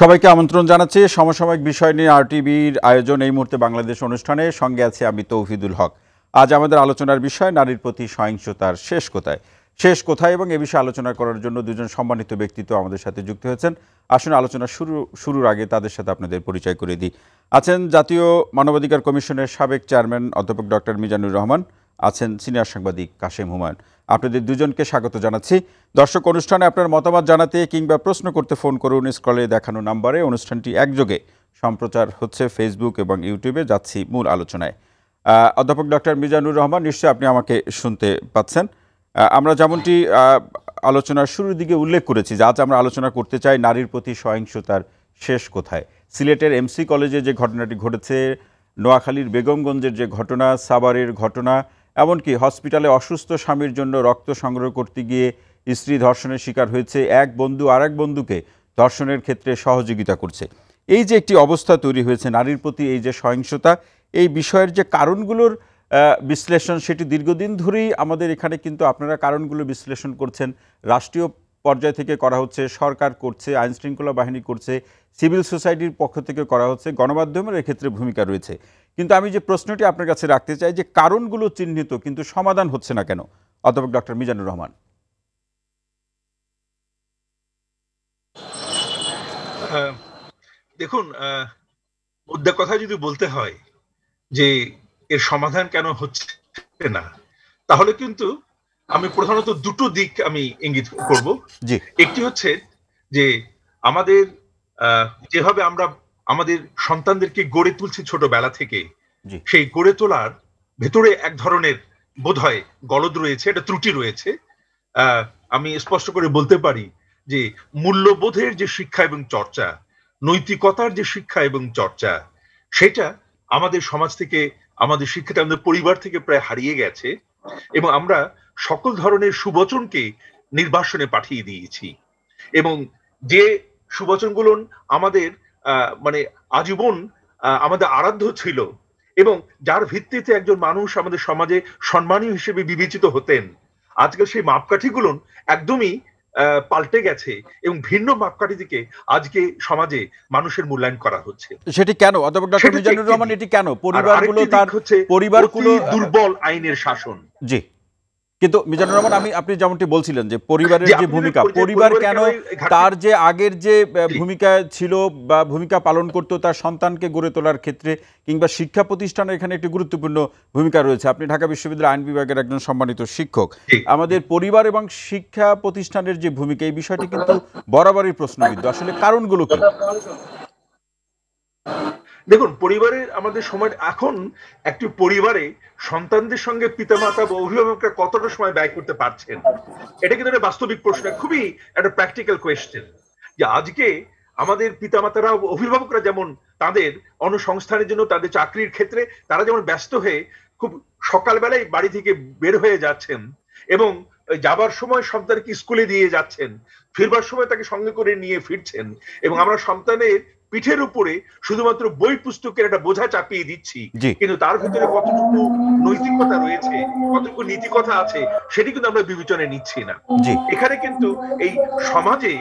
সবাইকে আমন্ত্রণ জানাচ্ছি সমসাময়িক বিষয় নিয়ে আরটিভির আয়োজন এই মুহূর্তে বাংলাদেশ অনুষ্ঠানে সঙ্গে আছে আমি তৌহিদুল হক আজ আমাদের আলোচনার বিষয় নারীর প্রতি সহিংসতার শেষ কোথায় শেষ কোথায় এবং এ বিষয়ে আলোচনা করার জন্য দুজন সম্মানিত ব্যক্তিত্ব আমাদের সাথে যুক্ত হয়েছেন আসুন আলোচনা শুরু শুরুর আগে তাদের সাথে আপনাদের পরিচয় করে দিই আছেন জাতীয় মানবাধিকার কমিশনের সাবেক চেয়ারম্যান অধ্যাপক ডক্টর মিজানুর রহমান আছেন সিনিয়র সাংবাদিক কাশেম হুমায়ুন আপনাদের দুজনকে স্বাগত জানাচ্ছি দর্শক অনুষ্ঠানে আপনার মতামত জানাতে কিংবা প্রশ্ন করতে ফোন করুন স্ক্রলে দেখানো নাম্বারে অনুষ্ঠানটি একযোগে সম্প্রচার হচ্ছে ফেসবুক এবং ইউটিউবে যাচ্ছি মূল আলোচনায় অধ্যাপক ডক্টর মিজানুর রহমান নিশ্চয়ই আপনি আমাকে শুনতে পাচ্ছেন আমরা যেমনটি আলোচনার শুরুর দিকে উল্লেখ করেছি যে আজ আমরা আলোচনা করতে চাই নারীর প্রতি সহিংসতার শেষ কোথায় সিলেটের এমসি কলেজে যে ঘটনাটি ঘটেছে নোয়াখালীর বেগমগঞ্জের যে ঘটনা সাবারের ঘটনা এমনকি হসপিটালে অসুস্থ স্বামীর জন্য রক্ত সংগ্রহ করতে গিয়ে স্ত্রী ধর্ষণের শিকার হয়েছে এক বন্ধু আর এক বন্ধুকে ধর্ষণের ক্ষেত্রে সহযোগিতা করছে এই যে একটি অবস্থা তৈরি হয়েছে নারীর প্রতি এই যে সহিংসতা এই বিষয়ের যে কারণগুলোর বিশ্লেষণ সেটি দীর্ঘদিন ধরেই আমাদের এখানে কিন্তু আপনারা কারণগুলো বিশ্লেষণ করছেন রাষ্ট্রীয় পর্যায় থেকে করা হচ্ছে সরকার করছে আইনশৃঙ্খলা বাহিনী করছে সিভিল সোসাইটির পক্ষ থেকে করা হচ্ছে গণমাধ্যমের এক্ষেত্রে ভূমিকা রয়েছে কিন্তু আমি যে প্রশ্নটি আপনার কাছে রাখতে চাই যে কারণগুলো চিহ্নিত কিন্তু সমাধান হচ্ছে না কেন অধ্যাপক ডক্টর মিজানুর রহমান হ্যাঁ, দেখুন মুদ্রা কথা যদি বলতে হয় যে এর সমাধান কেন হচ্ছে না তাহলে কিন্তু আমি প্রধানত দুটো দিক আমি ইঙ্গিত করব একটি হচ্ছে যে আমাদের যেভাবে আমরা আমাদের সন্তানদেরকে গড়ে তুলছি ছোটবেলা থেকে সেই গড়ে তোলার ভেতরে এক ধরনের বোধ হয় গলদ রয়েছে একটা ত্রুটি রয়েছে আমি স্পষ্ট করে বলতে পারি যে মূল্যবোধের যে শিক্ষা এবং চর্চা নৈতিকতার যে শিক্ষা এবং চর্চা সেটা আমাদের সমাজ থেকে আমাদের শিক্ষাটা আমাদের পরিবার থেকে প্রায় হারিয়ে গেছে এবং আমরা সকল ধরনের সুবচনকে নির্বাসনে পাঠিয়ে দিয়েছি এবং যে সুবচনগুলো আমাদের মানে আজীবন আমাদের আরাধ্য ছিল এবং যার ভিত্তিতে একজন মানুষ আমাদের সমাজে সম্মানীয় হিসেবে বিবেচিত হতেন আজকে সেই মাপকাঠি গুলো একদমই পাল্টে গেছে এবং ভিন্ন মাপকাঠি দিকে আজকে সমাজে মানুষের মূল্যায়ন করা হচ্ছে সেটি কেন অধ্যাপক ডক্টর মিজানুর রহমান এটি কেন পরিবারগুলো তার হচ্ছে পরিবারগুলো দুর্বল আইনের শাসন জি কিন্তু মিজানুর রহমান আমি আপনি যেমনটি বলছিলেন যে পরিবারের যে ভূমিকা পরিবার কেন তার যে আগের যে ভূমিকা ছিল বা ভূমিকা পালন করত তার সন্তানকে গড়ে তোলার ক্ষেত্রে কিংবা শিক্ষা প্রতিষ্ঠানের এখানে একটি গুরুত্বপূর্ণ ভূমিকা রয়েছে আপনি ঢাকা বিশ্ববিদ্যালয় আইন বিভাগের একজন সম্মানিত শিক্ষক আমাদের পরিবার এবং শিক্ষা প্রতিষ্ঠানের যে ভূমিকা এই বিষয়টি কিন্তু বরাবরই প্রশ্নবিদ্ধ আসলে কারণগুলো কি দেখুন পরিবারের আমাদের সময় এখন একটি পরিবারে সন্তানদের সঙ্গে পিতা মাতা বা অভিভাবকরা কতটা সময় ব্যয় করতে পারছেন এটা কিন্তু একটা বাস্তবিক প্রশ্ন খুবই একটা প্র্যাকটিক্যাল কোয়েশ্চেন যে আজকে আমাদের পিতামাতারা অভিভাবকরা যেমন তাদের অনুসংস্থানের জন্য তাদের চাকরির ক্ষেত্রে তারা যেমন ব্যস্ত হয়ে খুব সকালবেলায় বাড়ি থেকে বের হয়ে যাচ্ছেন এবং যাবার সময় সন্তানকে স্কুলে দিয়ে যাচ্ছেন ফিরবার সময় তাকে সঙ্গে করে নিয়ে ফিরছেন এবং আমরা সন্তানের পিঠের উপরে শুধুমাত্র বই পুস্তকের একটা বোঝা চাপিয়ে দিচ্ছি কিন্তু তার ভিতরে কতটুকু নৈতিকতা রয়েছে কতটুকু নীতিকথা আছে সেটি কিন্তু আমরা বিবেচনায় নিচ্ছি না এখানে কিন্তু এই সমাজে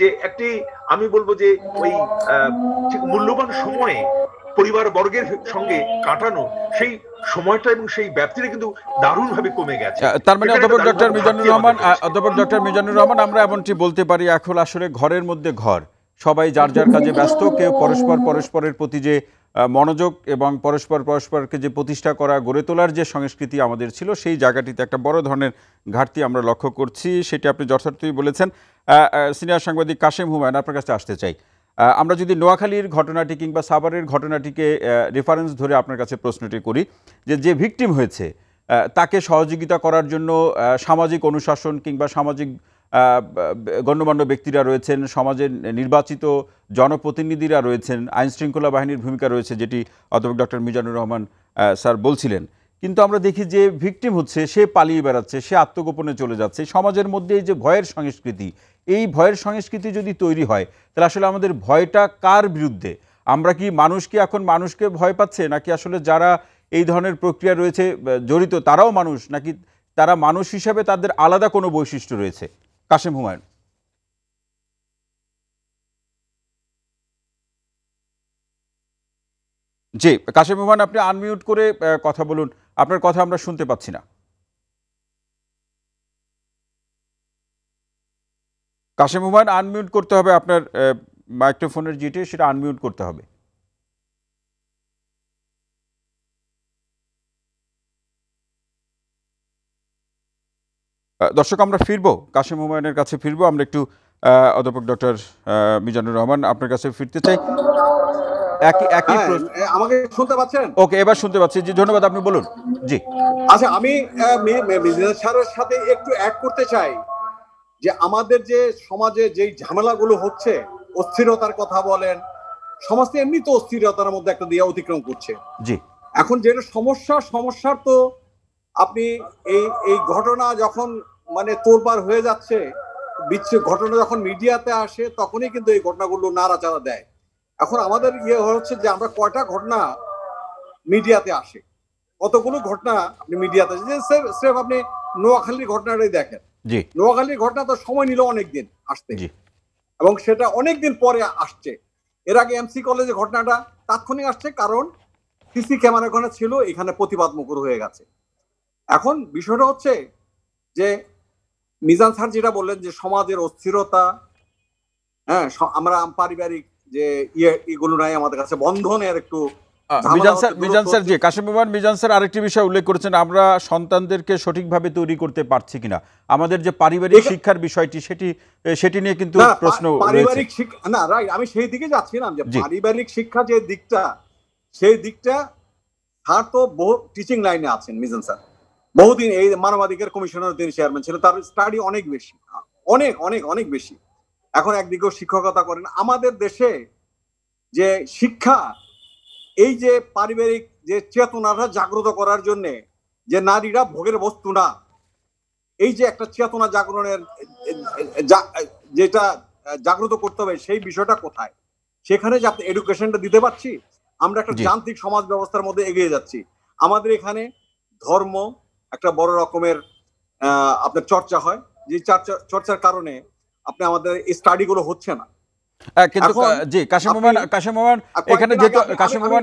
যে একটি আমি বলবো যে ওই মূল্যবান সময়ে পরিবার বর্গের সঙ্গে কাটানো সেই সময়টা এবং সেই ব্যাপ্তিটা কিন্তু ভাবে কমে গেছে তার মানে অধ্যাপক ডক্টর মিজানুর রহমান অধ্যাপক ডক্টর মিজানুর রহমান আমরা এমনটি বলতে পারি এখন আসলে ঘরের মধ্যে ঘর সবাই যার যার কাজে ব্যস্ত কেউ পরস্পর পরস্পরের প্রতি যে মনোযোগ এবং পরস্পর পরস্পরকে যে প্রতিষ্ঠা করা গড়ে তোলার যে সংস্কৃতি আমাদের ছিল সেই জায়গাটিতে একটা বড় ধরনের ঘাটতি আমরা লক্ষ্য করছি সেটি আপনি যথার্থই বলেছেন সিনিয়র সাংবাদিক কাশেম হুমায়ুন আপনার কাছে আসতে চাই আমরা যদি নোয়াখালীর ঘটনাটি কিংবা সাভারের ঘটনাটিকে রেফারেন্স ধরে আপনার কাছে প্রশ্নটি করি যে যে ভিকটিম হয়েছে তাকে সহযোগিতা করার জন্য সামাজিক অনুশাসন কিংবা সামাজিক গণ্যমান্য ব্যক্তিরা রয়েছেন সমাজের নির্বাচিত জনপ্রতিনিধিরা রয়েছেন আইন শৃঙ্খলা বাহিনীর ভূমিকা রয়েছে যেটি অধ্যাপক ডক্টর মিজানুর রহমান স্যার বলছিলেন কিন্তু আমরা দেখি যে ভিকটিম হচ্ছে সে পালিয়ে বেড়াচ্ছে সে আত্মগোপনে চলে যাচ্ছে সমাজের মধ্যে এই যে ভয়ের সংস্কৃতি এই ভয়ের সংস্কৃতি যদি তৈরি হয় তাহলে আসলে আমাদের ভয়টা কার বিরুদ্ধে আমরা কি মানুষ কি এখন মানুষকে ভয় পাচ্ছে নাকি আসলে যারা এই ধরনের প্রক্রিয়া রয়েছে জড়িত তারাও মানুষ নাকি তারা মানুষ হিসাবে তাদের আলাদা কোনো বৈশিষ্ট্য রয়েছে কাশেম হুমায়ুন জি কাশেম হুমায়ুন আপনি আনমিউট করে কথা বলুন আপনার কথা আমরা শুনতে পাচ্ছি না কাশেম হুমায়ুন আনমিউট করতে হবে আপনার মাইক্রোফোনের যেটি সেটা আনমিউট করতে হবে দর্শক আমরা ফিরবো কাশিম হুমায়ুনের কাছে ফিরবো আমরা একটু অধ্যাপক ডক্টর মিজানুর রহমান আপনার কাছে ফিরতে চাই একই একই হ্যাঁ, আমাকে শুনতে পাচ্ছেন ওকে এবার শুনতে পাচ্ছি ধন্যবাদ আপনি বলুন জি আচ্ছা আমি স্যারের সাথে একটু করতে চাই যে আমাদের যে সমাজে যেই ঝামেলাগুলো হচ্ছে অস্থিরতার কথা বলেন সমাজ এমনি তো অস্থিরতার মধ্যে একটা দিয়ে অতিক্রম করছে জি এখন যেটা সমস্যা সমস্যার তো আপনি এই এই ঘটনা যখন মানে তোরবার হয়ে যাচ্ছে বিচ্ছে ঘটনা যখন মিডিয়াতে আসে তখনই কিন্তু এই ঘটনাগুলো নাড়াচাড়া দেয় এখন আমাদের ইয়ে হচ্ছে যে আমরা কয়টা ঘটনা মিডিয়াতে আসে কতগুলো ঘটনা আপনি মিডিয়াতে আসে যে স্রেফ আপনি নোয়াখালীর ঘটনাটাই দেখেন নোয়াখালীর ঘটনা তো সময় নিল অনেকদিন আসতে এবং সেটা অনেকদিন পরে আসছে এর আগে এমসি কলেজে ঘটনাটা তাৎক্ষণিক আসছে কারণ সিসি ক্যামেরা ওখানে ছিল এখানে প্রতিবাদ মুখর হয়ে গেছে এখন বিষয়টা হচ্ছে যে মিজান স্যার যেটা বললেন যে সমাজের অস্থিরতা হ্যাঁ আমরা পারিবারিক যে ইয়ে এগুলো নাই আমাদের কাছে বন্ধনের একটু মিজান স্যার মিজান স্যার উল্লেখ করেছেন আমরা তৈরি করতে পারছি কিনা আমাদের যে পারিবারিক শিক্ষার বিষয়টি সেটি সেটি নিয়ে কিন্তু প্রশ্ন পারিবারিক শিক্ষা না আমি সেই দিকে পারিবারিক যে দিকটা সেই দিকটা তো টিচিং লাইনে আছেন মিজান স্যার বহুদিন এই মানবাধিকার কমিশনের তিনি চেয়ারম্যান ছিলেন তার স্টাডি অনেক বেশি অনেক অনেক অনেক বেশি এখন একদিকেও শিক্ষকতা করেন আমাদের দেশে যে শিক্ষা এই যে পারিবারিক যে চেতনাটা জাগ্রত করার জন্যে যে নারীরা ভোগের বস্তু না এই যে একটা চেতনা জাগরণের যেটা জাগ্রত করতে হবে সেই বিষয়টা কোথায় সেখানে যে এডুকেশনটা দিতে পারছি আমরা একটা যান্ত্রিক সমাজ ব্যবস্থার মধ্যে এগিয়ে যাচ্ছি আমাদের এখানে ধর্ম একটা বড় রকমের আপনার চর্চা হয় যে চর্চা চর্চার কারণে আপনি আমাদের এই স্টাডিগুলো হচ্ছে না হ্যাঁ, কিন্তু জি এখানে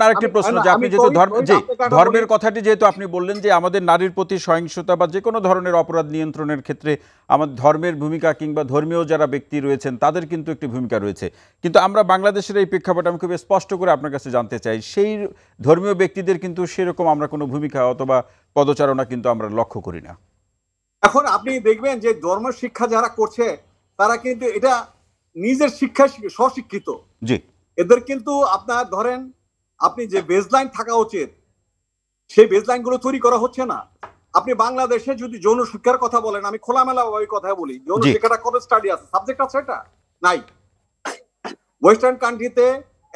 আরেকটি প্রশ্ন যে আপনি যেহেতু ধর্ম জি ধর্মের কথাটি যেহেতু আপনি বললেন যে আমাদের নারীর প্রতি সহিংসতা বা যে কোনো ধরনের অপরাধ নিয়ন্ত্রণের ক্ষেত্রে আমাদের ধর্মের ভূমিকা কিংবা ধর্মীয় যারা ব্যক্তি রয়েছেন তাদের কিন্তু একটি ভূমিকা রয়েছে কিন্তু আমরা বাংলাদেশের এই প্রেক্ষাপটে আমি খুব স্পষ্ট করে আপনার কাছে জানতে চাই সেই ধর্মীয় ব্যক্তিদের কিন্তু সেরকম আমরা কোনো ভূমিকা অথবা পদচারণা কিন্তু আমরা লক্ষ্য করি না এখন আপনি দেখবেন যে ধর্ম শিক্ষা যারা করছে তারা কিন্তু এটা নিজের শিক্ষা স্বশিক্ষিত জি এদের কিন্তু আপনার ধরেন আপনি যে বেজলাইন থাকা উচিত সেই বেজলাইন গুলো তৈরি করা হচ্ছে না আপনি বাংলাদেশে যদি যৌন শিক্ষার কথা বলেন আমি খোলামেলা ভাবে কথা বলি যৌন শিক্ষাটা কত স্টাডি আছে সাবজেক্ট আছে এটা নাই ওয়েস্টার্ন কান্ট্রিতে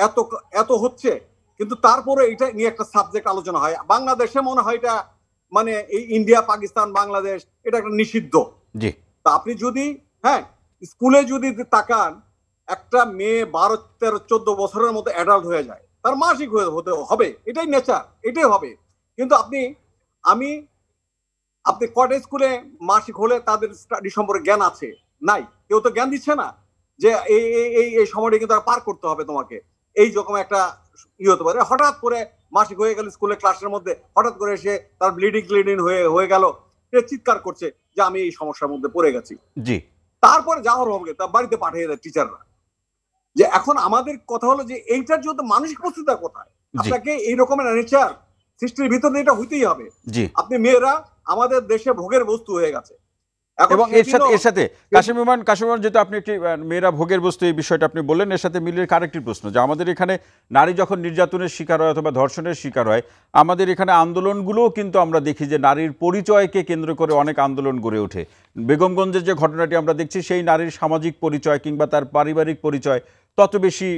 এত এত হচ্ছে কিন্তু তারপরে এটা নিয়ে একটা সাবজেক্ট আলোচনা হয় বাংলাদেশে মনে হয় এটা মানে এই ইন্ডিয়া পাকিস্তান বাংলাদেশ এটা একটা নিষিদ্ধ জি তা আপনি যদি হ্যাঁ স্কুলে যদি তাকান একটা মেয়ে বারো তেরো চোদ্দ বছরের মতো অ্যাডাল্ট হয়ে যায় তার মাসিক হতে হবে এটাই নেচার এটাই হবে কিন্তু আপনি আমি আপনি কটেজ স্কুলে মাসিক হলে তাদের স্টাডি সম্পর্কে জ্ঞান আছে নাই কেউ তো জ্ঞান দিচ্ছে না যে এই এই এই সময়টা কিন্তু পার করতে হবে তোমাকে এই রকম একটা ই ইয়ে হতে পারে হঠাৎ করে মাসিক হয়ে গেল স্কুলে ক্লাসের মধ্যে হঠাৎ করে এসে তার ব্লিডিং ক্লিডিং হয়ে হয়ে গেল চিৎকার করছে যে আমি এই সমস্যার মধ্যে পড়ে গেছি জি তারপরে যা হবে তার বাড়িতে পাঠিয়ে দেয় টিচাররা যে এখন আমাদের কথা হলো যে এইটার জন্য মানসিক প্রস্তুতা কোথায় আপনাকে এই রকমের নেচার সৃষ্টির ভিতরে এটা হইতেই হবে আপনি মেয়েরা আমাদের দেশে ভোগের বস্তু হয়ে গেছে এবং এর সাথে এর সাথে কাশিম ইমান কাশিম যেহেতু আপনি একটি মেয়েরা ভোগের বস্তু এই বিষয়টা আপনি বললেন এর সাথে মিলিয়ে আরেকটি প্রশ্ন যে আমাদের এখানে নারী যখন নির্যাতনের শিকার হয় অথবা ধর্ষণের শিকার হয় আমাদের এখানে আন্দোলনগুলোও কিন্তু আমরা দেখি যে নারীর পরিচয়কে কেন্দ্র করে অনেক আন্দোলন গড়ে ওঠে বেগমগঞ্জের যে ঘটনাটি আমরা দেখছি সেই নারীর সামাজিক পরিচয় কিংবা তার পারিবারিক পরিচয় তত বেশি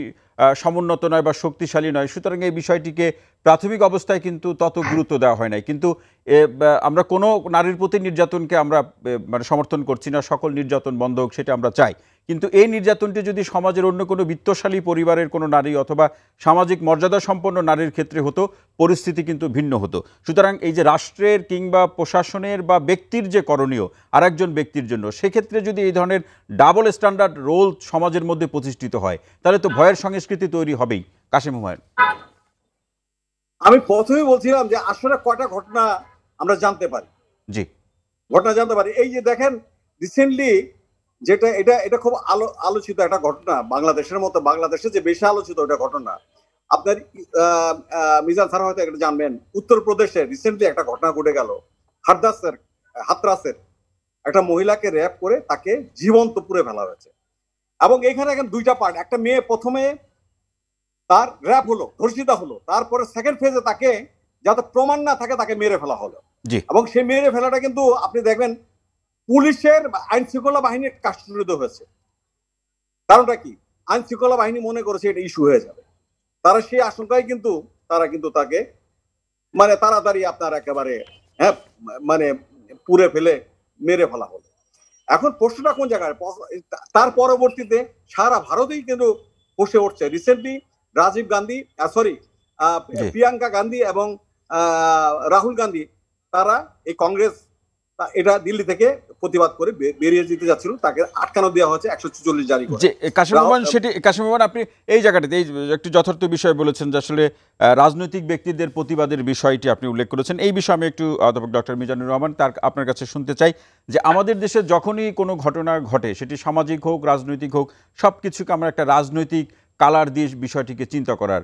সমুন্নত নয় বা শক্তিশালী নয় সুতরাং এই বিষয়টিকে প্রাথমিক অবস্থায় কিন্তু তত গুরুত্ব দেওয়া হয় নাই কিন্তু আমরা কোনো নারীর প্রতি নির্যাতনকে আমরা মানে সমর্থন করছি না সকল নির্যাতন বন্ধ হোক সেটা আমরা চাই কিন্তু এই নির্যাতনটি যদি সমাজের অন্য কোনো বিত্তশালী পরিবারের কোনো নারী অথবা সামাজিক মর্যাদা সম্পন্ন নারীর ক্ষেত্রে হতো পরিস্থিতি কিন্তু ভিন্ন হতো সুতরাং এই যে রাষ্ট্রের কিংবা প্রশাসনের বা ব্যক্তির যে করণীয় আরেকজন ব্যক্তির জন্য সেক্ষেত্রে যদি এই ধরনের ডাবল স্ট্যান্ডার্ড রোল সমাজের মধ্যে প্রতিষ্ঠিত হয় তাহলে তো ভয়ের সংস্কৃতি তৈরি হবেই কাশেম হুমায়ুন আমি প্রথমে বলছিলাম যে আসলে কয়টা ঘটনা আমরা জানতে পারি জি ঘটনা জানতে পারি এই যে দেখেন রিসেন্টলি যেটা এটা এটা খুব আলো আলোচিত একটা ঘটনা বাংলাদেশের মতো বাংলাদেশে যে বেশি আলোচিত একটা ঘটনা আপনার মিজান সার হয়তো একটা জানবেন উত্তরপ্রদেশে রিসেন্টলি একটা ঘটনা ঘটে গেল হারদাসের হাতরাসের একটা মহিলাকে র্যাপ করে তাকে জীবন্ত পুরে ফেলা হয়েছে এবং এখানে এখন দুইটা পার্ট একটা মেয়ে প্রথমে তার র্যাপ হলো ধর্ষিতা হলো তারপরে সেকেন্ড ফেজে তাকে যাতে প্রমাণ না থাকে তাকে মেরে ফেলা হলো এবং সেই মেরে ফেলাটা কিন্তু আপনি দেখবেন পুলিশের আইন শৃঙ্খলা বাহিনীর কাস্টডিতে হয়েছে কারণটা কি আইন শৃঙ্খলা বাহিনী মনে করেছে এটা ইস্যু হয়ে যাবে তারা সেই আশঙ্কায় কিন্তু তারা কিন্তু তাকে মানে তাড়াতাড়ি আপনার একেবারে হ্যাঁ মানে পুরে ফেলে মেরে ফেলা হলো এখন প্রশ্নটা কোন জায়গায় তার পরবর্তীতে সারা ভারতেই কিন্তু বসে উঠছে রিসেন্টলি রাজীব গান্ধী সরি প্রিয়াঙ্কা গান্ধী এবং রাহুল গান্ধী তারা এই কংগ্রেস এটা দিল্লি থেকে প্রতিবাদ করে বেরিয়ে যেতে যাচ্ছিল তাকে আটকানো দেওয়া হয়েছে একশো চুচল্লিশ জারি যে সেটি কাশিমান আপনি এই জায়গাটাতে এই একটি যথার্থ বিষয় বলেছেন যে আসলে রাজনৈতিক ব্যক্তিদের প্রতিবাদের বিষয়টি আপনি উল্লেখ করেছেন এই বিষয়ে আমি একটু অধ্যাপক ডক্টর মিজানুর রহমান তার আপনার কাছে শুনতে চাই যে আমাদের দেশে যখনই কোনো ঘটনা ঘটে সেটি সামাজিক হোক রাজনৈতিক হোক সব কিছুকে আমরা একটা রাজনৈতিক কালার দিয়ে বিষয়টিকে চিন্তা করার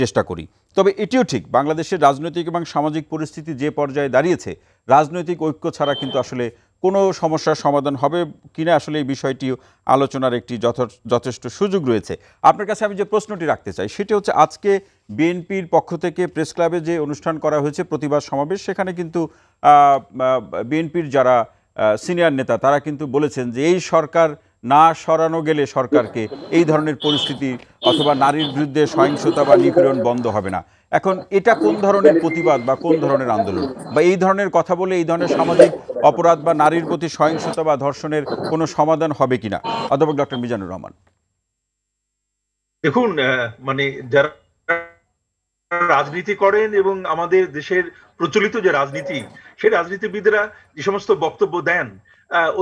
চেষ্টা করি তবে এটিও ঠিক বাংলাদেশের রাজনৈতিক এবং সামাজিক পরিস্থিতি যে পর্যায়ে দাঁড়িয়েছে রাজনৈতিক ঐক্য ছাড়া কিন্তু আসলে কোনো সমস্যার সমাধান হবে কিনা আসলে এই বিষয়টি আলোচনার একটি যথেষ্ট সুযোগ রয়েছে আপনার কাছে আমি যে প্রশ্নটি রাখতে চাই সেটি হচ্ছে আজকে বিএনপির পক্ষ থেকে প্রেস ক্লাবে যে অনুষ্ঠান করা হয়েছে প্রতিবাদ সমাবেশ সেখানে কিন্তু বিএনপির যারা সিনিয়র নেতা তারা কিন্তু বলেছেন যে এই সরকার না সরানো গেলে সরকারকে এই ধরনের পরিস্থিতি অথবা নারীর বিরুদ্ধে সহিংসতা বা নিপীড়ন বন্ধ হবে না এখন এটা কোন ধরনের প্রতিবাদ বা কোন ধরনের আন্দোলন বা এই ধরনের কথা বলে এই ধরনের সামাজিক অপরাধ বা নারীর প্রতি সহিংসতা বা ধর্ষণের কোনো সমাধান হবে কিনা অধ্যাপক ডক্টর মিজানুর রহমান দেখুন মানে যারা রাজনীতি করেন এবং আমাদের দেশের প্রচলিত যে রাজনীতি সেই রাজনীতিবিদরা যে সমস্ত বক্তব্য দেন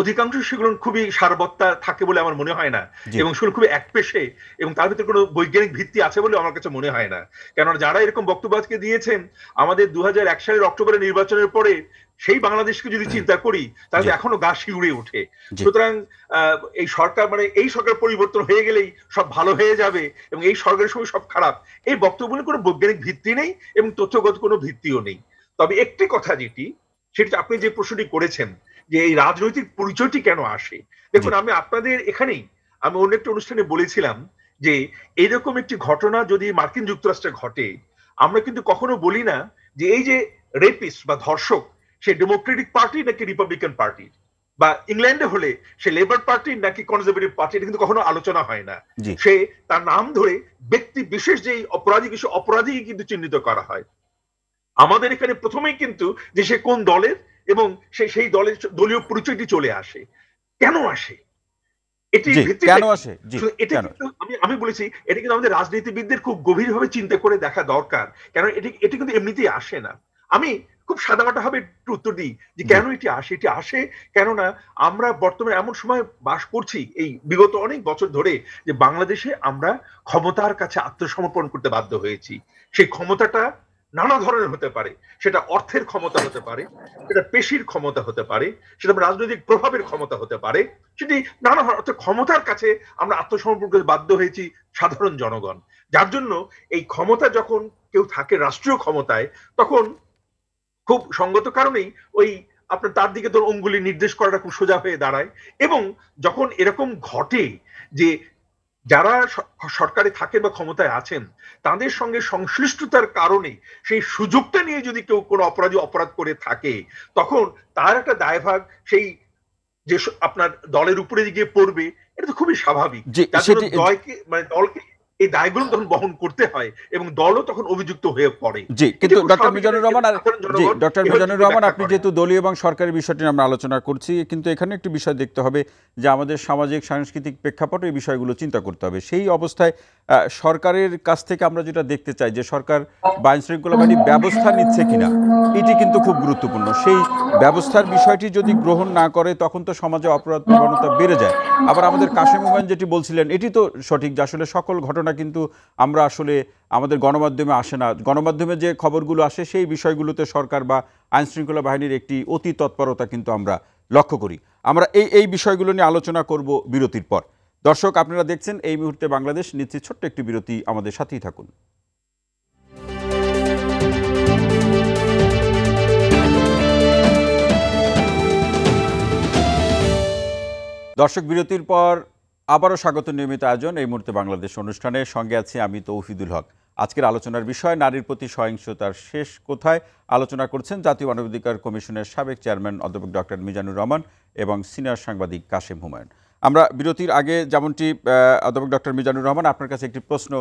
অধিকাংশ সেগুলো খুবই সারবত্তা থাকে বলে আমার মনে হয় না এবং সেগুলো খুবই একপেশে এবং তার ভিতরে কোনো বৈজ্ঞানিক ভিত্তি আছে বলে আমার কাছে মনে হয় না কেননা যারা এরকম বক্তব্য আজকে দিয়েছেন আমাদের দু সালের অক্টোবরের নির্বাচনের পরে সেই বাংলাদেশকে যদি চিন্তা করি তাহলে এখনো গা শিউড়ে ওঠে সুতরাং এই সরকার মানে এই সরকার পরিবর্তন হয়ে গেলেই সব ভালো হয়ে যাবে এবং এই সরকারের সময় সব খারাপ এই বক্তব্য কোনো বৈজ্ঞানিক ভিত্তি নেই এবং তথ্যগত কোনো ভিত্তিও নেই তবে একটি কথা যেটি সেটি আপনি যে প্রশ্নটি করেছেন যে এই রাজনৈতিক পরিচয়টি কেন আসে দেখুন আমি আপনাদের এখানেই আমি অন্য একটা অনুষ্ঠানে বলেছিলাম যে এরকম একটি ঘটনা যদি মার্কিন যুক্তরাষ্ট্রে ঘটে আমরা কিন্তু কখনো বলি না যে এই যে রেপিস বা ধর্ষক সে ডেমোক্রেটিক পার্টি নাকি রিপাবলিকান পার্টি বা ইংল্যান্ডে হলে সে লেবার পার্টি নাকি কনজারভেটিভ পার্টি কিন্তু কখনো আলোচনা হয় না সে তার নাম ধরে ব্যক্তি বিশেষ যে অপরাধী কিছু অপরাধীকে কিন্তু চিহ্নিত করা হয় আমাদের এখানে প্রথমেই কিন্তু যে সে কোন দলের এবং সে সেই দলের দলীয় পরিচয়টি চলে আসে কেন আসে এটি কেন আসে এটা কিন্তু আমি আমি বলেছি এটা কিন্তু আমাদের রাজনীতিবিদদের খুব গভীরভাবে চিন্তা করে দেখা দরকার এটি এটি কিন্তু এমনিতেই আসে না আমি খুব সাদামাটা ভাবে উত্তর দিই যে কেন এটি আসে এটি আসে কেননা আমরা বর্তমানে এমন সময় বাস করছি এই বিগত অনেক বছর ধরে যে বাংলাদেশে আমরা ক্ষমতার কাছে আত্মসমর্পণ করতে বাধ্য হয়েছি সেই ক্ষমতাটা নানা ধরনের হতে পারে সেটা অর্থের ক্ষমতা হতে পারে সেটা পেশির ক্ষমতা হতে পারে সেটা রাজনৈতিক প্রভাবের ক্ষমতা হতে পারে সেটি নানা অর্থের ক্ষমতার কাছে আমরা আত্মসমর্পণ করতে বাধ্য হয়েছি সাধারণ জনগণ যার জন্য এই ক্ষমতা যখন কেউ থাকে রাষ্ট্রীয় ক্ষমতায় তখন খুব সঙ্গত কারণেই ওই আপনার তার দিকে তোর অঙ্গুলি নির্দেশ করাটা খুব সোজা হয়ে দাঁড়ায় এবং যখন এরকম ঘটে যে যারা সরকারে থাকেন বা ক্ষমতায় আছেন তাদের সঙ্গে সংশ্লিষ্টতার কারণে সেই সুযোগটা নিয়ে যদি কেউ কোনো অপরাধী অপরাধ করে থাকে তখন তার একটা দায়ভাগ সেই যে আপনার দলের উপরে গিয়ে পড়বে এটা তো খুবই স্বাভাবিক দলকে মানে দলকে এই দায়গুলো তখন বহন করতে হয় এবং দলও তখন অভিযুক্ত হয়ে পড়ে জি কিন্তু ডক্টর মিজানুর রহমান আর জি ডক্টর মিজানুর রহমান আপনি যেহেতু দলীয় এবং সরকারি বিষয়টি আমরা আলোচনা করছি কিন্তু এখানে একটি বিষয় দেখতে হবে যে আমাদের সামাজিক সাংস্কৃতিক প্রেক্ষাপটে এই বিষয়গুলো চিন্তা করতে হবে সেই অবস্থায় সরকারের কাছ থেকে আমরা যেটা দেখতে চাই যে সরকার বা আইনশৃঙ্খলা বাহিনী ব্যবস্থা নিচ্ছে কিনা এটি কিন্তু খুব গুরুত্বপূর্ণ সেই ব্যবস্থার বিষয়টি যদি গ্রহণ না করে তখন তো সমাজে অপরাধ প্রবণতা বেড়ে যায় আবার আমাদের কাশেম হুমায়ুন যেটি বলছিলেন এটি তো সঠিক যে আসলে সকল ঘটনা কিন্তু আমরা আসলে আমাদের গণমাধ্যমে আসে না গণমাধ্যমে যে খবরগুলো আসে সেই বিষয়গুলোতে সরকার বা আইনশৃঙ্খলা বাহিনীর একটি অতি তৎপরতা কিন্তু আমরা লক্ষ্য করি আমরা এই এই বিষয়গুলো নিয়ে আলোচনা করব বিরতির পর দর্শক আপনারা দেখছেন এই মুহূর্তে বাংলাদেশ নিচ্ছে ছোট্ট একটি বিরতি আমাদের সাথেই থাকুন দর্শক বিরতির পর আবারও স্বাগত নিয়মিত আয়োজন এই মুহূর্তে বাংলাদেশ অনুষ্ঠানে সঙ্গে আছি আমি তৌফিদুল হক আজকের আলোচনার বিষয় নারীর প্রতি সহিংসতার শেষ কোথায় আলোচনা করছেন জাতীয় মানবাধিকার কমিশনের সাবেক চেয়ারম্যান অধ্যাপক ডক্টর মিজানুর রহমান এবং সিনিয়র সাংবাদিক কাশেম হুমায়ুন আমরা বিরতির আগে যেমনটি অধ্যাপক ডক্টর মিজানুর রহমান আপনার কাছে একটি প্রশ্ন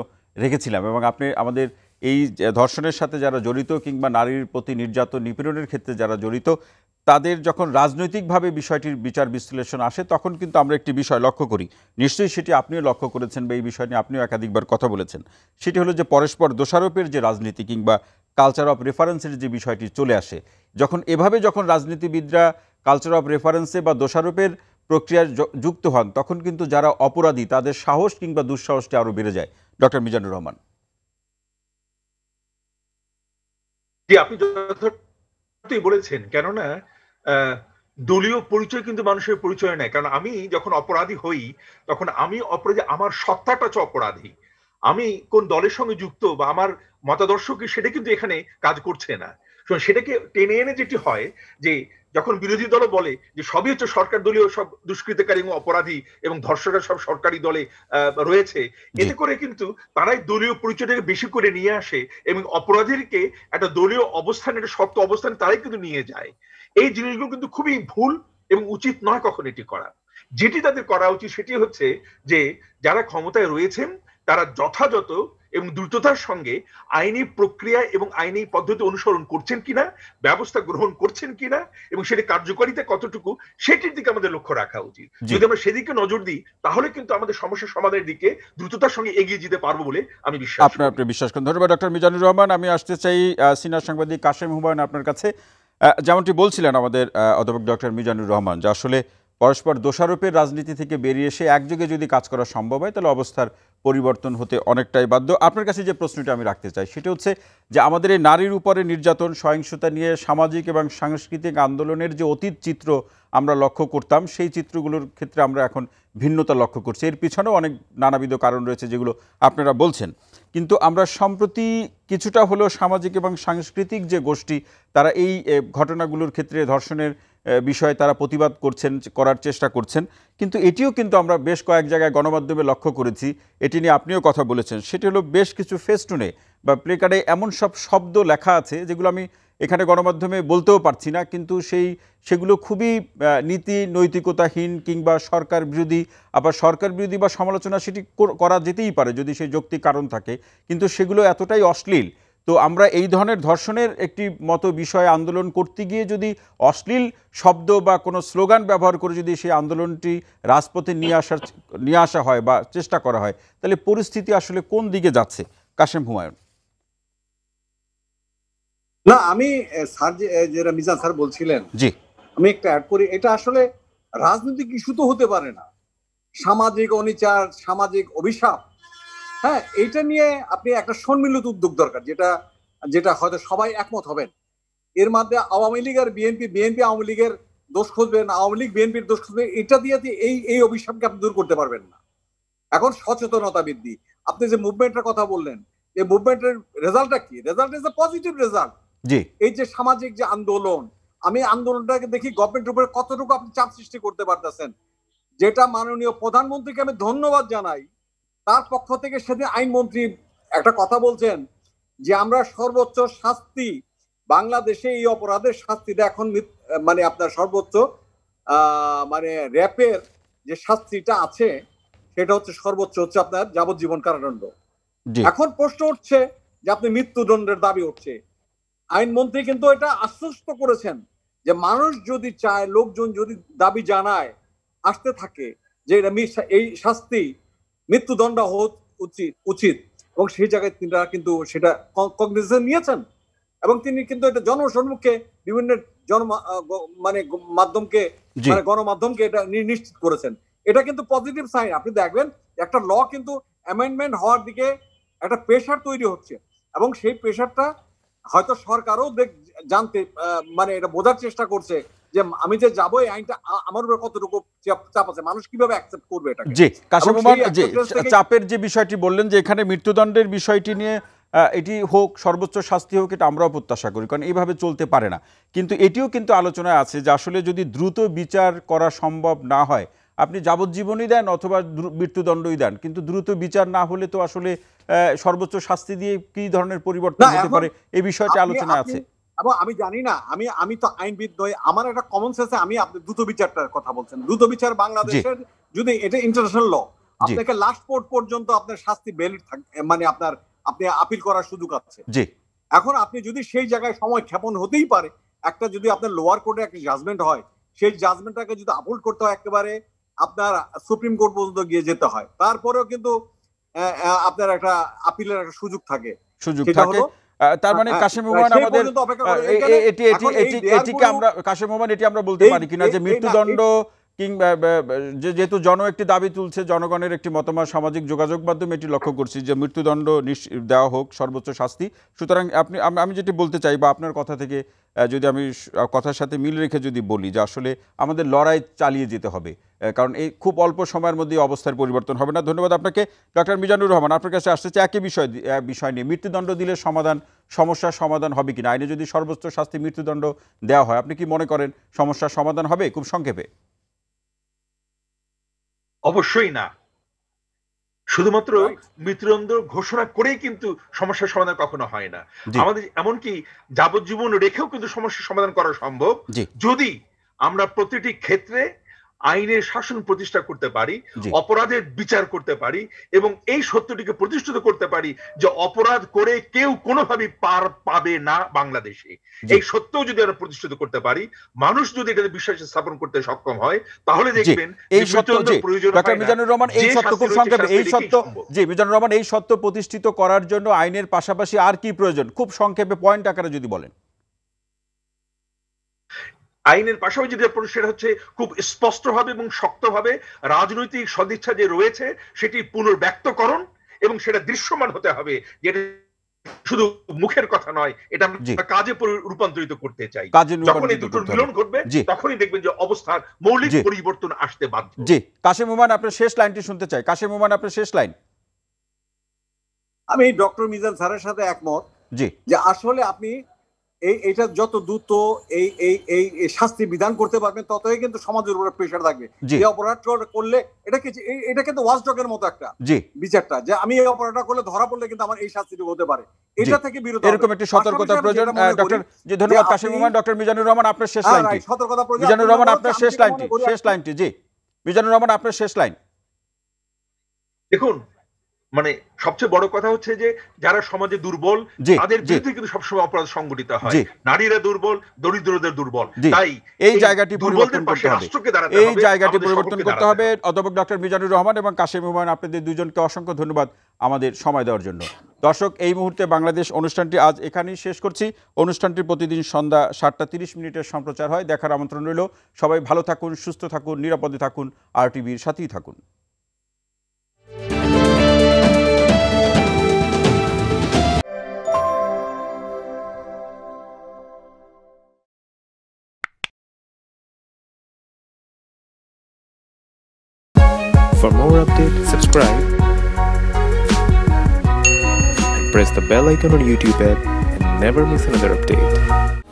রেখেছিলাম এবং আপনি আমাদের এই ধর্ষণের সাথে যারা জড়িত কিংবা নারীর প্রতি নির্যাতন নিপীড়নের ক্ষেত্রে যারা জড়িত তাদের যখন রাজনৈতিকভাবে বিষয়টির বিচার বিশ্লেষণ আসে তখন কিন্তু আমরা একটি বিষয় লক্ষ্য করি নিশ্চয়ই সেটি আপনিও লক্ষ্য করেছেন বা এই বিষয় নিয়ে আপনিও একাধিকবার কথা বলেছেন সেটি হলো যে পরস্পর দোষারোপের যে রাজনীতি কিংবা কালচার অফ রেফারেন্সের যে বিষয়টি চলে আসে যখন এভাবে যখন রাজনীতিবিদরা কালচার অফ রেফারেন্সে বা দোষারোপের প্রক্রিয়ায় যুক্ত হন তখন কিন্তু যারা অপরাধী তাদের সাহস কিংবা দুঃসাহসটি আরও বেড়ে যায় ডক্টর মিজানুর রহমান যে আপনি যথার্থই বলেছেন কেননা দলীয় পরিচয় কিন্তু মানুষের পরিচয় নেয় কারণ আমি যখন অপরাধী হই তখন আমি অপরাধী আমার সত্তাটা হচ্ছে অপরাধী আমি কোন দলের সঙ্গে যুক্ত বা আমার মতাদর্শ কি সেটা কিন্তু এখানে কাজ করছে না সেটাকে টেনে এনে যেটি হয় যে যখন বিরোধী দলও বলে যে সবই হচ্ছে সরকার দলীয় সব দুষ্কৃতকারী এবং অপরাধী এবং ধর্ষকের সব সরকারি দলে রয়েছে এতে করে কিন্তু তারাই দলীয় পরিচয়টাকে বেশি করে নিয়ে আসে এবং অপরাধীকে একটা দলীয় অবস্থান একটা শক্ত অবস্থান তারাই কিন্তু নিয়ে যায় এই জিনিসগুলো কিন্তু খুবই ভুল এবং উচিত নয় কখন এটি করা যেটি তাদের করা উচিত সেটি হচ্ছে যে যারা ক্ষমতায় রয়েছেন তারা যথাযথ এবং দ্রুততার সঙ্গে আইনি প্রক্রিয়া এবং আইনি পদ্ধতি অনুসরণ করছেন কিনা ব্যবস্থা গ্রহণ করছেন কিনা এবং সেটি কার্যকারিতা কতটুকু সেটির দিকে আমাদের লক্ষ্য রাখা উচিত যদি আমরা সেদিকে নজর দিই তাহলে কিন্তু আমাদের সমস্যা সমাধানের দিকে দ্রুততার সঙ্গে এগিয়ে যেতে পারবো বলে আমি বিশ্বাস আপনার আপনি বিশ্বাস করেন ধন্যবাদ ডক্টর মিজানুর রহমান আমি আসতে চাই সিনিয়র সাংবাদিক কাশেম হুমায়ুন আপনার কাছে যেমনটি বলছিলেন আমাদের অধ্যাপক ডক্টর মিজানুর রহমান যে আসলে পরস্পর দোষারোপের রাজনীতি থেকে বেরিয়ে এসে একযোগে যদি কাজ করা সম্ভব হয় তাহলে অবস্থার পরিবর্তন হতে অনেকটাই বাধ্য আপনার কাছে যে প্রশ্নটা আমি রাখতে চাই সেটা হচ্ছে যে আমাদের এই নারীর উপরে নির্যাতন সহিংসতা নিয়ে সামাজিক এবং সাংস্কৃতিক আন্দোলনের যে অতীত চিত্র আমরা লক্ষ্য করতাম সেই চিত্রগুলোর ক্ষেত্রে আমরা এখন ভিন্নতা লক্ষ্য করছি এর পিছনেও অনেক নানাবিধ কারণ রয়েছে যেগুলো আপনারা বলছেন কিন্তু আমরা সম্প্রতি কিছুটা হলেও সামাজিক এবং সাংস্কৃতিক যে গোষ্ঠী তারা এই ঘটনাগুলোর ক্ষেত্রে ধর্ষণের বিষয়ে তারা প্রতিবাদ করছেন করার চেষ্টা করছেন কিন্তু এটিও কিন্তু আমরা বেশ কয়েক জায়গায় গণমাধ্যমে লক্ষ্য করেছি এটি নিয়ে আপনিও কথা বলেছেন সেটি হলো বেশ কিছু ফেস্টুনে বা প্লেকার্ডে এমন সব শব্দ লেখা আছে যেগুলো আমি এখানে গণমাধ্যমে বলতেও পারছি না কিন্তু সেই সেগুলো খুবই নীতি নৈতিকতাহীন কিংবা সরকার বিরোধী আবার সরকার বিরোধী বা সমালোচনা সেটি করা যেতেই পারে যদি সেই যৌক্তিক কারণ থাকে কিন্তু সেগুলো এতটাই অশ্লীল তো আমরা এই ধরনের ধর্ষণের একটি মতো বিষয়ে আন্দোলন করতে গিয়ে যদি অশ্লীল শব্দ বা কোনো স্লোগান ব্যবহার করে যদি সেই আন্দোলনটি রাজপথে নিয়ে আসার নিয়ে আসা হয় বা চেষ্টা করা হয় তাহলে পরিস্থিতি আসলে কোন দিকে যাচ্ছে কাশেম হুমায়ুন না আমি স্যার যেটা মিজান স্যার বলছিলেন জি আমি একটা অ্যাড করি এটা আসলে রাজনৈতিক ইস্যু তো হতে পারে না সামাজিক অনিচার সামাজিক অভিশাপ হ্যাঁ এটা নিয়ে আপনি একটা সম্মিলিত উদ্যোগ দরকার যেটা যেটা হয়তো সবাই একমত হবেন এর মধ্যে আওয়ামী লীগ আর বিএনপি বিএনপি আওয়ামী লীগের দোষ খুঁজবেন আওয়ামী লীগ বিএনপির দোষ খুঁজবেন এটা দিয়ে এই এই অভিশাপকে আপনি দূর করতে পারবেন না এখন সচেতনতা বৃদ্ধি আপনি যে মুভমেন্টের কথা বললেন এই মুভমেন্টের রেজাল্টটা কি result is a positive result এই যে সামাজিক যে আন্দোলন আমি আন্দোলনটাকে দেখি গভর্নমেন্টের উপরে কতটুকু আপনি চাপ সৃষ্টি করতে পারতেছেন যেটা মাননীয় প্রধানমন্ত্রীকে আমি ধন্যবাদ জানাই তার পক্ষ থেকে সেদিন আইনমন্ত্রী একটা কথা বলছেন যে আমরা সর্বোচ্চ শাস্তি বাংলাদেশে এই অপরাধের শাস্তিটা এখন মানে আপনার সর্বোচ্চ মানে র্যাপের যে শাস্তিটা আছে সেটা হচ্ছে সর্বোচ্চ হচ্ছে আপনার যাবজ্জীবন কারাদণ্ড এখন প্রশ্ন উঠছে যে আপনি মৃত্যুদণ্ডের দাবি উঠছে আইনমন্ত্রী কিন্তু এটা আশ্বস্ত করেছেন যে মানুষ যদি চায় লোকজন যদি দাবি জানায় আসতে থাকে যে এটা এই শাস্তি মৃত্যুদণ্ড হওয়া উচিত উচিত এবং সেই জায়গায় তিনি কিন্তু সেটা কগনিজেন্স নিয়েছেন এবং তিনি কিন্তু এটা জনসম্মুখে বিভিন্ন জন মানে মাধ্যমকে মানে গণমাধ্যমকে এটা নিশ্চিত করেছেন এটা কিন্তু পজিটিভ সাইন আপনি দেখবেন একটা ল কিন্তু অ্যামেন্ডমেন্ট হওয়ার দিকে একটা প্রেশার তৈরি হচ্ছে এবং সেই প্রেশারটা হয়তো সরকারও জানতে মানে এটা বোঝার চেষ্টা করছে যে আমি যে যাবো এই আইনটা আমার উপর কতটুকু চাপ আছে মানুষ কিভাবে অ্যাকসেপ্ট করবে এটা জি জি চাপের যে বিষয়টি বললেন যে এখানে মৃত্যুদণ্ডের বিষয়টি নিয়ে এটি হোক সর্বোচ্চ শাস্তি হোক এটা আমরাও প্রত্যাশা করি কারণ এইভাবে চলতে পারে না কিন্তু এটিও কিন্তু আলোচনায় আছে যে আসলে যদি দ্রুত বিচার করা সম্ভব না হয় আপনি যাবজ্জীবনই দেন অথবা মৃত্যুদণ্ডই দেন কিন্তু দ্রুত বিচার না হলে তো আসলে সর্বোচ্চ শাস্তি দিয়ে কি ধরনের পরিবর্তন হতে পারে এই বিষয়টি আলোচনা আছে আমি জানি না আমি আমি তো আইনবিদ নই আমার একটা কমন সেন্সে আমি আপনি দ্রুত বিচারটার কথা বলছেন দ্রুত বিচার বাংলাদেশের যদি এটা ইন্টারন্যাশনাল ল আপনাকে লাস্ট কোর্ট পর্যন্ত আপনার শাস্তি থাকে মানে আপনার আপনি আপিল করার সুযোগ আছে জি এখন আপনি যদি সেই জায়গায় সময় ক্ষেপণ হতেই পারে একটা যদি আপনার লোয়ার কোর্টে একটা জাজমেন্ট হয় সেই জাজমেন্টটাকে যদি আপলোড করতে হয় একেবারে আপনার সুপ্রিম কোর্ট পর্যন্ত গিয়ে যেতে হয় তারপরেও কিন্তু আপনার একটা আপিলের একটা সুযোগ থাকে সুযোগ থাকে তার মানে হ্যাঁ, হ্যাঁ, কাশেম আমাদের এটি এটি এটি এটিকে আমরা কাশেম হোমান এটি আমরা বলতে পারি কিনা যে মৃত্যুদণ্ড কিংবা যেহেতু জন একটি দাবি তুলছে জনগণের একটি মতামত সামাজিক যোগাযোগ মাধ্যমে এটি লক্ষ্য করছি যে মৃত্যুদণ্ড দেওয়া হোক সর্বোচ্চ শাস্তি সুতরাং আপনি আমি যেটি বলতে চাই বা আপনার কথা থেকে যদি আমি কথার সাথে মিল রেখে যদি বলি যে আসলে আমাদের লড়াই চালিয়ে যেতে হবে কারণ এই খুব অল্প সময়ের মধ্যে অবস্থার পরিবর্তন হবে না ধন্যবাদ আপনাকে ডক্টর মিজানুর রহমান আপনার কাছে আসতেছে একই বিষয় বিষয় নিয়ে মৃত্যুদণ্ড দিলে সমাধান সমস্যার সমাধান হবে কিনা আইনে যদি সর্বোচ্চ শাস্তি মৃত্যুদণ্ড দেওয়া হয় আপনি কি মনে করেন সমস্যার সমাধান হবে খুব সংক্ষেপে অবশ্যই না শুধুমাত্র মৃত্যুদণ্ড ঘোষণা করেই কিন্তু সমস্যার সমাধান কখনো হয় না আমাদের এমনকি যাবজ্জীবন রেখেও কিন্তু সমস্যার সমাধান করা সম্ভব যদি আমরা প্রতিটি ক্ষেত্রে আইনের শাসন প্রতিষ্ঠা করতে পারি অপরাধের বিচার করতে পারি এবং এই সত্যটিকে প্রতিষ্ঠিত করতে পারি যে অপরাধ করে কেউ কোনোভাবেই পার পাবে না বাংলাদেশে এই সত্য যদি আমরা প্রতিষ্ঠিত করতে পারি মানুষ যদি এটাতে বিশ্বাস স্থাপন করতে সক্ষম হয় তাহলে দেখবেন এই সত্য প্রয়োজন মিজানুর রহমান এই সত্য খুব সংক্ষেপে এই সত্য জি মিজানুর রহমান এই সত্য প্রতিষ্ঠিত করার জন্য আইনের পাশাপাশি আর কি প্রয়োজন খুব সংক্ষেপে পয়েন্ট আকারে যদি বলেন আইনের পাশাপাশি যেটা সেটা হচ্ছে খুব স্পষ্টভাবে এবং শক্তভাবে রাজনৈতিক সদিচ্ছা যে রয়েছে সেটি পুনর্ব্যক্তকরণ এবং সেটা দৃশ্যমান হতে হবে যেটা শুধু মুখের কথা নয় এটা কাজে রূপান্তরিত করতে চাই যখন এই দুটোর মিলন ঘটবে তখনই দেখবেন যে অবস্থার মৌলিক পরিবর্তন আসতে বাধ্য জি কাশেম মোমান আপনার শেষ লাইনটি শুনতে চাই কাশেম মোমান আপনার শেষ লাইন আমি ডক্টর মিজান স্যারের সাথে একমত জি যে আসলে আপনি এই এটা যত দ্রুত এই এই এই শাস্তি বিধান করতে পারবেন ততই কিন্তু সমাজের উপরে প্রেশার থাকবে এই অপরাধ করলে এটা কি এটা কিন্তু ওয়াচডকের মতো একটা বিচারটা যে আমি এই অপরাধটা করলে ধরা পড়লে কিন্তু আমার এই শাস্তিটি হতে পারে এটা থেকে বিরত এরকম একটি সতর্কতা প্রয়োজন ডক্টর যে ধন্যবাদ কাশিম রহমান ডক্টর মিজানুর রহমান আপনার শেষ হ্যাঁ, লাইনটি সতর্কতা প্রয়োজন মিজানুর রহমান আপনার শেষ লাইনটি শেষ লাইনটি জি মিজানুর রহমান আপনার শেষ লাইন দেখুন মানে সবচেয়ে বড় কথা হচ্ছে যে যারা সমাজে দুর্বল তাদের বিরুদ্ধে কিন্তু সবসময় অপরাধ সংগঠিত হয় নারীরা দুর্বল দরিদ্রদের দুর্বল তাই এই জায়গাটি পরিবর্তন করতে হবে এই জায়গাটি পরিবর্তন করতে হবে অধ্যাপক ডক্টর মিজানুর রহমান এবং কাশেম হুমায়ুন আপনাদের দুজনকে অসংখ্য ধন্যবাদ আমাদের সময় দেওয়ার জন্য দর্শক এই মুহূর্তে বাংলাদেশ অনুষ্ঠানটি আজ এখানেই শেষ করছি অনুষ্ঠানটি প্রতিদিন সন্ধ্যা সাতটা তিরিশ মিনিটের সম্প্রচার হয় দেখার আমন্ত্রণ রইল সবাই ভালো থাকুন সুস্থ থাকুন নিরাপদে থাকুন আর টিভির সাথেই থাকুন For more update, subscribe and press the bell icon on YouTube app and never miss another update.